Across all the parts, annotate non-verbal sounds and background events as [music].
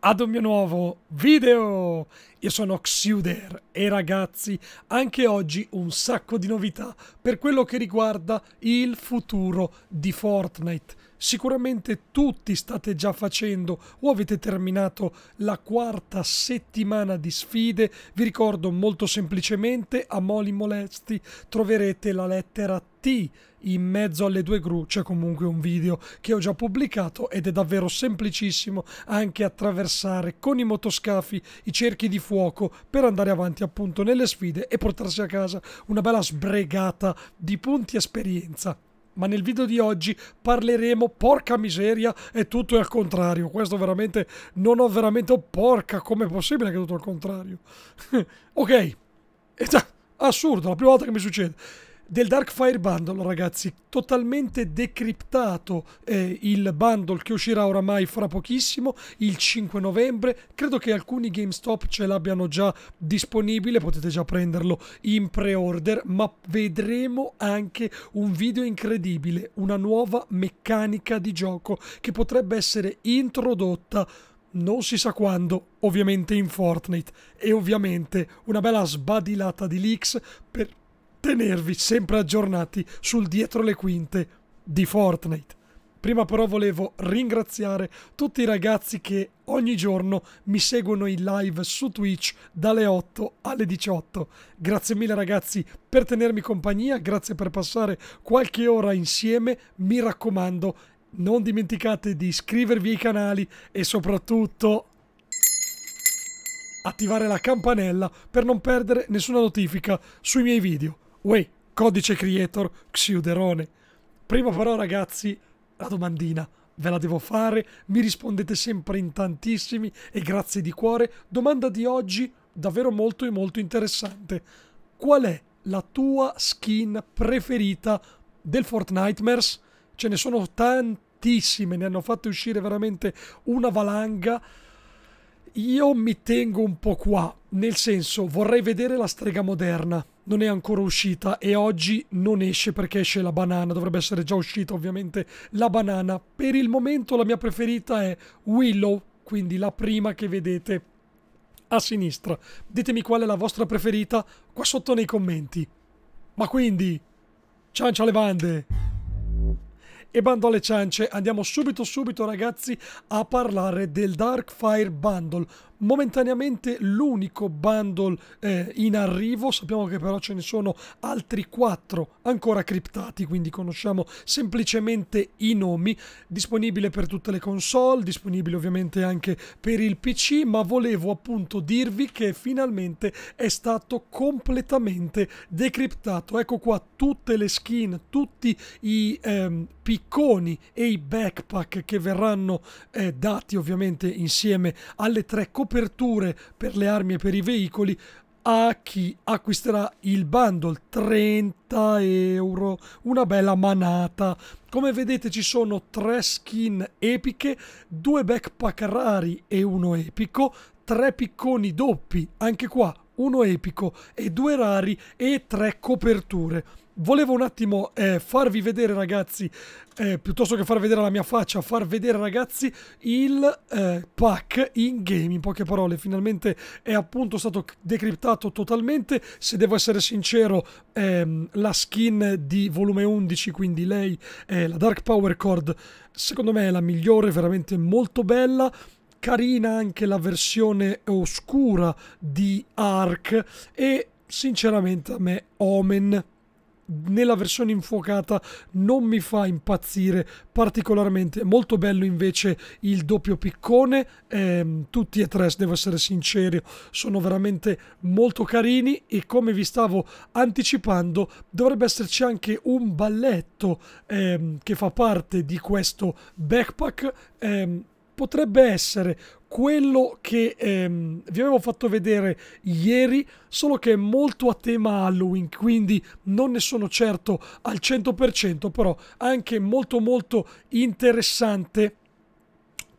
ad un mio nuovo video. Io sono Xuder e ragazzi, anche oggi un sacco di novità per quello che riguarda il futuro di Fortnite. Sicuramente tutti state già facendo o avete terminato la quarta settimana di sfide. Vi ricordo molto semplicemente a Moli Molesti troverete la lettera T in mezzo alle due gru c'è comunque un video che ho già pubblicato ed è davvero semplicissimo anche attraversare con i motoscafi i cerchi di fuoco per andare avanti appunto nelle sfide e portarsi a casa una bella sbregata di punti esperienza ma nel video di oggi parleremo porca miseria e tutto è al contrario questo veramente non ho veramente oh, porca com'è possibile che è tutto al contrario [laughs] ok è già assurdo la prima volta che mi succede del Dark Fire Bundle, ragazzi, totalmente decriptato eh, il bundle che uscirà oramai fra pochissimo, il 5 novembre. Credo che alcuni GameStop ce l'abbiano già disponibile, potete già prenderlo in pre-order, ma vedremo anche un video incredibile, una nuova meccanica di gioco che potrebbe essere introdotta non si sa quando, ovviamente in Fortnite e ovviamente una bella sbadilata di leaks per tenervi sempre aggiornati sul dietro le quinte di Fortnite. Prima però volevo ringraziare tutti i ragazzi che ogni giorno mi seguono in live su Twitch dalle 8 alle 18. Grazie mille ragazzi per tenermi compagnia, grazie per passare qualche ora insieme. Mi raccomando, non dimenticate di iscrivervi ai canali e soprattutto attivare la campanella per non perdere nessuna notifica sui miei video. Uè, codice creator Xiuderone. Prima però ragazzi, la domandina ve la devo fare, mi rispondete sempre in tantissimi e grazie di cuore. Domanda di oggi davvero molto e molto interessante. Qual è la tua skin preferita del Fortnite's? Ce ne sono tantissime, ne hanno fatte uscire veramente una valanga. Io mi tengo un po' qua, nel senso vorrei vedere la strega moderna, non è ancora uscita e oggi non esce perché esce la banana, dovrebbe essere già uscita ovviamente la banana. Per il momento la mia preferita è Willow, quindi la prima che vedete a sinistra. Ditemi qual è la vostra preferita qua sotto nei commenti. Ma quindi, ciancia le bande! E bando alle ciance, andiamo subito subito ragazzi a parlare del Darkfire Bundle momentaneamente l'unico bundle eh, in arrivo, sappiamo che però ce ne sono altri quattro ancora criptati, quindi conosciamo semplicemente i nomi, disponibile per tutte le console, disponibile ovviamente anche per il PC, ma volevo appunto dirvi che finalmente è stato completamente decriptato. Ecco qua tutte le skin, tutti i ehm, picconi e i backpack che verranno eh, dati ovviamente insieme alle tre copertine coperture per le armi e per i veicoli a chi acquisterà il bundle 30 euro una bella manata come vedete ci sono tre skin epiche due backpack rari e uno epico tre picconi doppi anche qua uno epico e due rari e tre coperture volevo un attimo eh, farvi vedere ragazzi, eh, piuttosto che far vedere la mia faccia, far vedere ragazzi il eh, pack in game, in poche parole, finalmente è appunto stato decriptato totalmente, se devo essere sincero ehm, la skin di volume 11, quindi lei, eh, la Dark Power Cord, secondo me è la migliore, veramente molto bella, carina anche la versione oscura di Ark e sinceramente a me Omen nella versione infuocata non mi fa impazzire particolarmente. Molto bello invece il doppio piccone, eh, tutti e tre, devo essere sincero, sono veramente molto carini e come vi stavo anticipando dovrebbe esserci anche un balletto eh, che fa parte di questo backpack. Eh, potrebbe essere quello che ehm, vi avevo fatto vedere ieri, solo che è molto a tema Halloween, quindi non ne sono certo al 100%, però anche molto molto interessante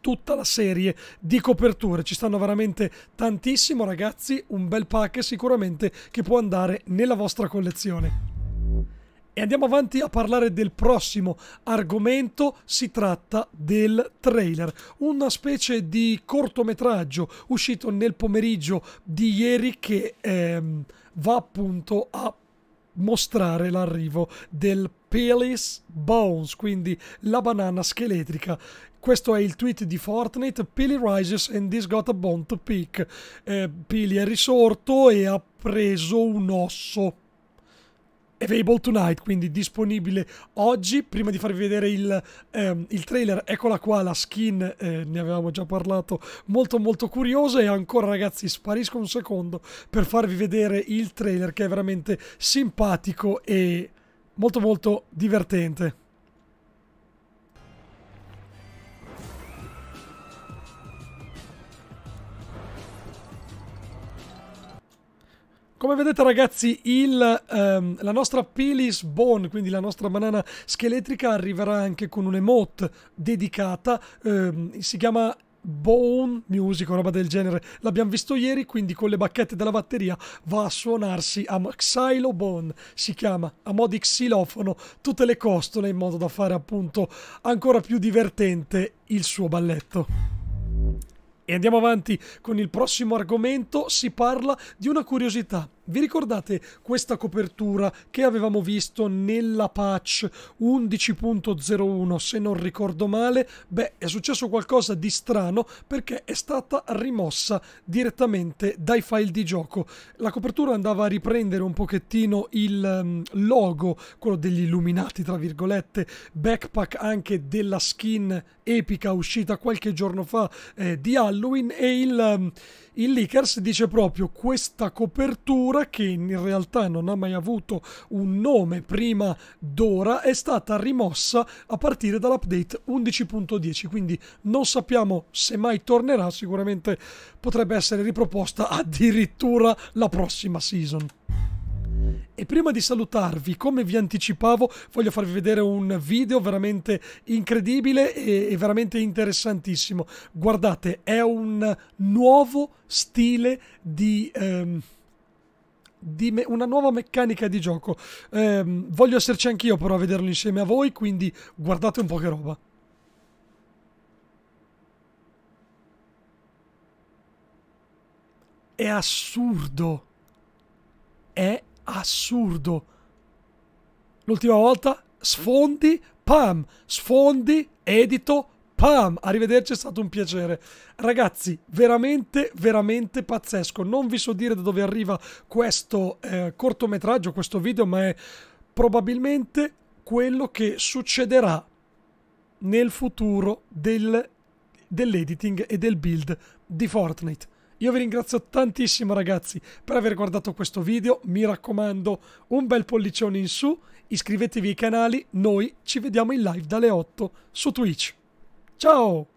tutta la serie di coperture. Ci stanno veramente tantissimo, ragazzi. Un bel pack sicuramente che può andare nella vostra collezione. E andiamo avanti a parlare del prossimo argomento, si tratta del trailer, una specie di cortometraggio uscito nel pomeriggio di ieri che ehm, va appunto a mostrare l'arrivo del Pelis Bones, quindi la banana scheletrica. Questo è il tweet di Fortnite, Pili rises and this got a bone to pick. Eh, Pili è risorto e ha preso un osso Available Tonight, quindi disponibile oggi. Prima di farvi vedere il, ehm, il trailer, eccola qua la skin, eh, ne avevamo già parlato, molto molto curiosa e ancora ragazzi sparisco un secondo per farvi vedere il trailer che è veramente simpatico e molto molto divertente. Come vedete ragazzi, il, ehm, la nostra Pilis Bone, quindi la nostra banana scheletrica, arriverà anche con un'emote dedicata, ehm, si chiama Bone Music o roba del genere. L'abbiamo visto ieri, quindi con le bacchette della batteria va a suonarsi a Xylo Bone, si chiama, a mo' xilofono, tutte le costole in modo da fare appunto ancora più divertente il suo balletto. E andiamo avanti con il prossimo argomento, si parla di una curiosità vi ricordate questa copertura che avevamo visto nella patch 11.01, se non ricordo male? Beh, è successo qualcosa di strano perché è stata rimossa direttamente dai file di gioco. La copertura andava a riprendere un pochettino il mm, logo, quello degli illuminati, tra virgolette, backpack anche della skin epica uscita qualche giorno fa eh, di Halloween e il mm, il Lickers dice proprio questa copertura che in realtà non ha mai avuto un nome prima d'ora è stata rimossa a partire dall'update 11.10 quindi non sappiamo se mai tornerà sicuramente potrebbe essere riproposta addirittura la prossima season. E prima di salutarvi, come vi anticipavo, voglio farvi vedere un video veramente incredibile e, veramente interessantissimo. Guardate, è un nuovo stile di... Ehm, una nuova meccanica di gioco. Eh, voglio esserci anch'io però a vederlo insieme a voi, quindi guardate un po' che roba. È assurdo. È assurdo. L'ultima volta, sfondi, pam, sfondi, edito, pam, arrivederci, è stato un piacere. Ragazzi, veramente, veramente pazzesco. Non vi so dire da dove arriva questo eh, cortometraggio, questo video, ma è probabilmente quello che succederà nel futuro del, dell'editing e del build di Fortnite. Io vi ringrazio tantissimo ragazzi per aver guardato questo video, mi raccomando un bel pollicione in su, iscrivetevi ai canali, noi ci vediamo in live dalle 8 su Twitch. Ciao!